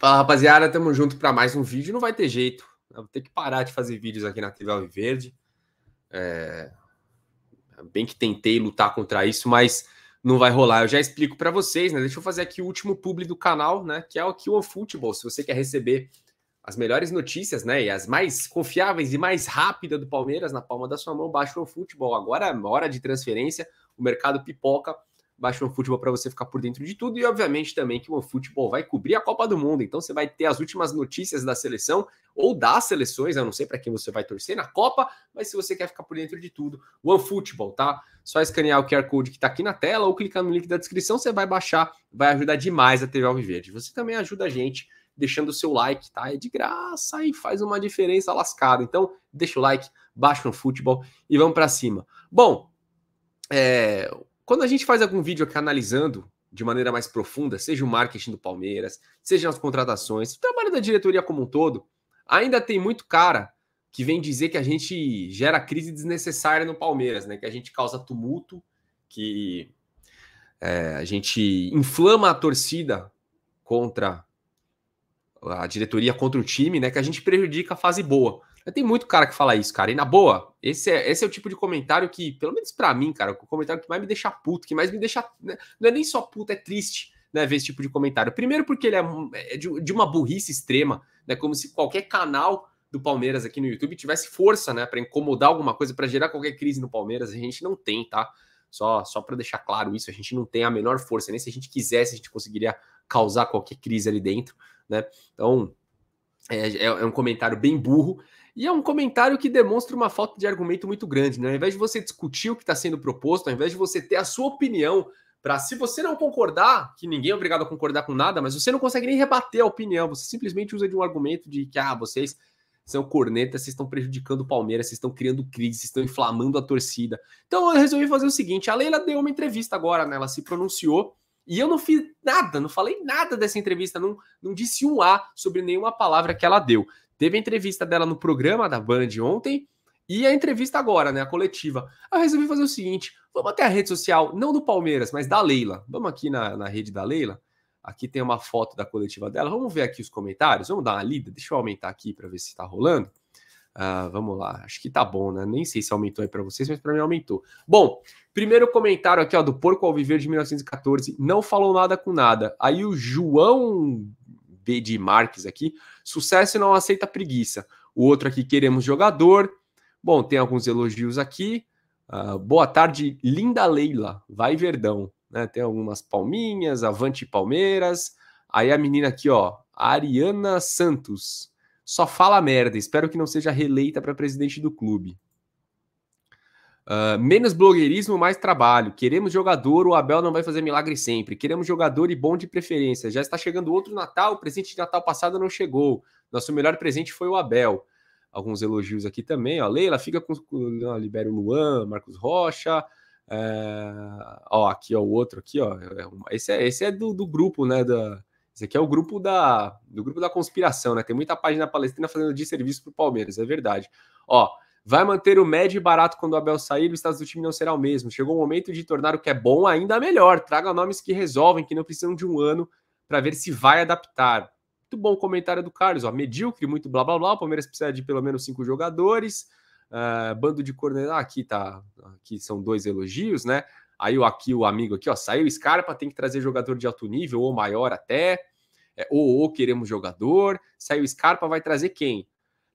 Fala rapaziada, tamo junto para mais um vídeo. Não vai ter jeito, vou ter que parar de fazer vídeos aqui na TV Alviverde. É... Bem que tentei lutar contra isso, mas não vai rolar. Eu já explico para vocês, né? Deixa eu fazer aqui o último publi do canal, né? Que é o Q Futebol. Se você quer receber as melhores notícias, né? E as mais confiáveis e mais rápidas do Palmeiras na palma da sua mão, baixa o futebol. Agora é hora de transferência, o mercado pipoca. Baixa no futebol para você ficar por dentro de tudo e, obviamente, também que o futebol vai cobrir a Copa do Mundo. Então, você vai ter as últimas notícias da seleção ou das seleções, eu não sei para quem você vai torcer na Copa, mas se você quer ficar por dentro de tudo, o Futebol tá? Só escanear o QR Code que está aqui na tela ou clicar no link da descrição, você vai baixar, vai ajudar demais a TV Alviverde. Você também ajuda a gente deixando o seu like, tá? É de graça e faz uma diferença lascada. Então, deixa o like, baixa no futebol e vamos para cima. Bom, é, quando a gente faz algum vídeo aqui analisando de maneira mais profunda, seja o marketing do Palmeiras, seja as contratações, o trabalho da diretoria como um todo, ainda tem muito cara que vem dizer que a gente gera crise desnecessária no Palmeiras, né? Que a gente causa tumulto, que é, a gente inflama a torcida contra a diretoria, contra o time, né? Que a gente prejudica a fase boa. Tem muito cara que fala isso, cara. E na boa, esse é, esse é o tipo de comentário que, pelo menos para mim, cara, o comentário que mais me deixa puto, que mais me deixa. Né? Não é nem só puto, é triste, né? Ver esse tipo de comentário. Primeiro, porque ele é, é de, de uma burrice extrema, né? Como se qualquer canal do Palmeiras aqui no YouTube tivesse força, né, para incomodar alguma coisa, para gerar qualquer crise no Palmeiras, a gente não tem, tá? Só só para deixar claro isso, a gente não tem a menor força, nem se a gente quisesse a gente conseguiria causar qualquer crise ali dentro, né? Então, é, é, é, um comentário bem burro e é um comentário que demonstra uma falta de argumento muito grande. Né? Ao invés de você discutir o que está sendo proposto, ao invés de você ter a sua opinião para, se você não concordar, que ninguém é obrigado a concordar com nada, mas você não consegue nem rebater a opinião, você simplesmente usa de um argumento de que, ah, vocês são cornetas, vocês estão prejudicando o Palmeiras, vocês estão criando crise, vocês estão inflamando a torcida. Então eu resolvi fazer o seguinte: a Leila deu uma entrevista agora, né? ela se pronunciou e eu não fiz nada, não falei nada dessa entrevista, não, não disse um A sobre nenhuma palavra que ela deu. Teve a entrevista dela no programa da Band ontem e a entrevista agora, né, a coletiva. Eu resolvi fazer o seguinte: vamos até a rede social, não do Palmeiras, mas da Leila. Vamos aqui na, na rede da Leila. Aqui tem uma foto da coletiva dela. Vamos ver aqui os comentários, vamos dar uma lida. Deixa eu aumentar aqui para ver se está rolando. Ah, vamos lá, acho que tá bom, né? Nem sei se aumentou aí para vocês, mas para mim aumentou. Bom, primeiro comentário aqui, ó, do Porco ao viver de 1914, não falou nada com nada. Aí o João B. de Marques aqui, sucesso não aceita preguiça. O outro aqui, queremos jogador. Bom, tem alguns elogios aqui. Ah, boa tarde, linda Leila, vai Verdão. Né? Tem algumas palminhas, avante Palmeiras. Aí a menina aqui, ó, Ariana Santos. Só fala merda. Espero que não seja reeleita para presidente do clube. Uh, menos blogueirismo, mais trabalho. Queremos jogador, o Abel não vai fazer milagre sempre. Queremos jogador e bom de preferência. Já está chegando outro Natal, o presente de Natal passado não chegou. Nosso melhor presente foi o Abel. Alguns elogios aqui também. Ó. Leila, fica com. Ó, libera o Luan, Marcos Rocha. É... Ó, aqui, ó, o outro aqui, ó. É esse é, esse é do, do grupo, né? Da, esse aqui é o grupo da do grupo da conspiração, né? Tem muita página palestina fazendo de serviço para o Palmeiras, é verdade. Ó, vai manter o médio e barato quando o Abel sair, o status do time não será o mesmo. Chegou o momento de tornar o que é bom ainda melhor. Traga nomes que resolvem, que não precisam de um ano para ver se vai adaptar. Muito bom comentário do Carlos, ó. Medíocre, muito blá blá blá. O Palmeiras precisa de pelo menos cinco jogadores. Uh, bando de coordenador. Ah, aqui tá. Aqui são dois elogios, né? Aí o aqui o amigo aqui, ó, saiu Scarpa, tem que trazer jogador de alto nível ou maior até, é, ou, ou queremos jogador, saiu Scarpa, vai trazer quem?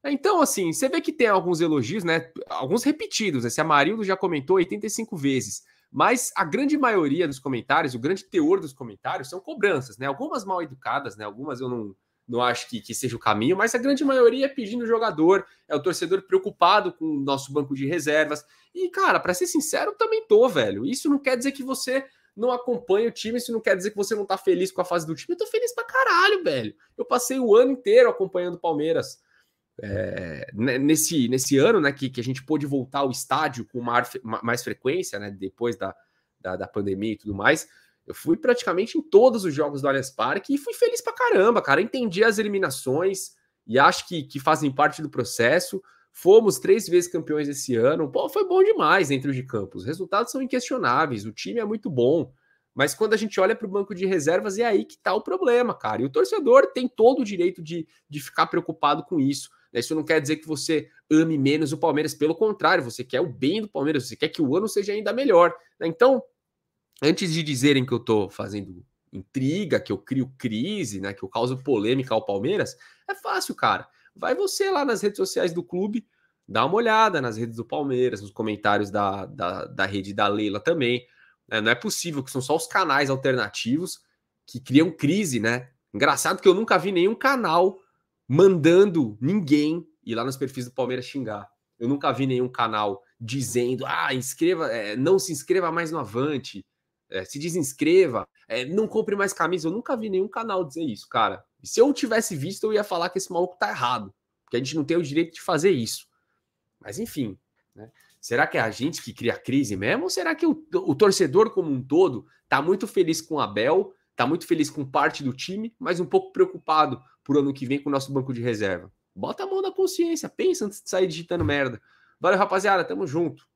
É, então, assim, você vê que tem alguns elogios, né? Alguns repetidos, né? Esse Amarildo já comentou 85 vezes. Mas a grande maioria dos comentários, o grande teor dos comentários, são cobranças, né? Algumas mal educadas, né? Algumas eu não, não acho que, que seja o caminho, mas a grande maioria é pedindo o jogador, é o torcedor preocupado com o nosso banco de reservas. E, cara, para ser sincero, também tô, velho. Isso não quer dizer que você não acompanha o time, isso não quer dizer que você não tá feliz com a fase do time. Eu tô feliz pra caralho, velho. Eu passei o ano inteiro acompanhando o Palmeiras. É, nesse, nesse ano, né, que, que a gente pôde voltar ao estádio com mais, mais frequência, né, depois da, da, da pandemia e tudo mais, eu fui praticamente em todos os jogos do Allianz Parque e fui feliz pra caramba, cara. Entendi as eliminações e acho que, que fazem parte do processo. Fomos três vezes campeões esse ano. Pô, foi bom demais dentro de campo. Os resultados são inquestionáveis, o time é muito bom. Mas quando a gente olha para o banco de reservas, é aí que está o problema, cara. E o torcedor tem todo o direito de, de ficar preocupado com isso. Né? Isso não quer dizer que você ame menos o Palmeiras, pelo contrário, você quer o bem do Palmeiras, você quer que o ano seja ainda melhor. Né? Então, antes de dizerem que eu estou fazendo intriga, que eu crio crise, né, que eu causo polêmica ao Palmeiras, é fácil, cara. Vai você lá nas redes sociais do clube, dá uma olhada nas redes do Palmeiras, nos comentários da, da, da rede da Leila também. É, não é possível que são só os canais alternativos que criam crise, né? Engraçado que eu nunca vi nenhum canal mandando ninguém ir lá nos perfis do Palmeiras xingar. Eu nunca vi nenhum canal dizendo, ah, inscreva, é, não se inscreva mais no Avante, é, se desinscreva, é, não compre mais camisa. Eu nunca vi nenhum canal dizer isso, cara. E se eu tivesse visto, eu ia falar que esse maluco tá errado, que a gente não tem o direito de fazer isso. Mas enfim, né? Será que é a gente que cria a crise mesmo? Ou será que o, o torcedor como um todo tá muito feliz com o Abel, tá muito feliz com parte do time, mas um pouco preocupado por ano que vem com o nosso banco de reserva? Bota a mão na consciência, pensa antes de sair digitando merda. Valeu, rapaziada, tamo junto.